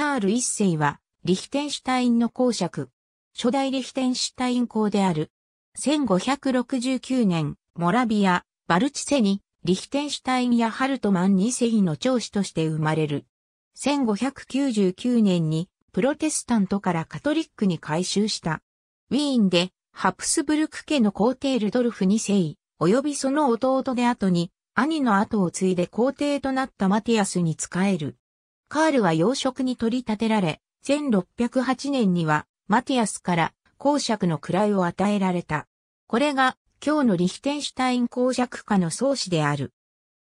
カール一世は、リヒテンシュタインの公爵。初代リヒテンシュタイン公である。1569年、モラビア、バルチセに、リヒテンシュタインやハルトマン2世の長子として生まれる。1599年に、プロテスタントからカトリックに改宗した。ウィーンで、ハプスブルク家の皇帝ルドルフ2世、及びその弟で後に、兄の後を継いで皇帝となったマティアスに仕える。カールは養殖に取り立てられ、1608年にはマティアスから公爵の位を与えられた。これが今日のリヒテンシュタイン公爵家の創始である。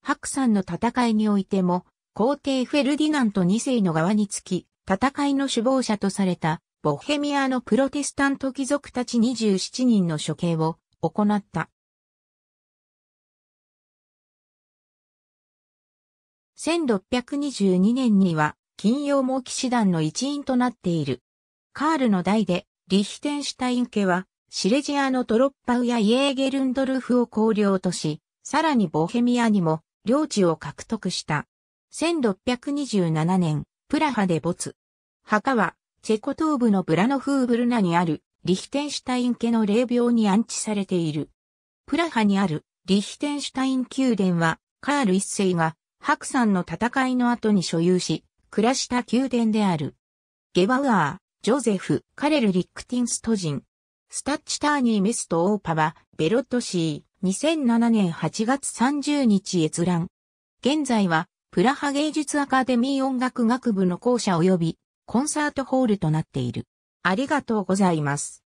白山の戦いにおいても、皇帝フェルディナント2世の側につき、戦いの首謀者とされた、ボヘミアのプロテスタント貴族たち27人の処刑を行った。1622年には、金曜猛騎士団の一員となっている。カールの代で、リヒテンシュタイン家は、シレジアのトロッパウやイエーゲルンドルフを公領とし、さらにボヘミアにも領地を獲得した。1627年、プラハで没。墓は、チェコ東部のブラノフーブルナにある、リヒテンシュタイン家の霊廟に安置されている。プラハにある、リヒテンシュタイン宮殿は、カール一世が、白山の戦いの後に所有し、暮らした宮殿である。ゲバウアー、ジョゼフ、カレル・リックティンスト人。スタッチターニー・メスト・オーパは、ベロットシー、2007年8月30日閲覧。現在は、プラハ芸術アカデミー音楽学部の校舎及び、コンサートホールとなっている。ありがとうございます。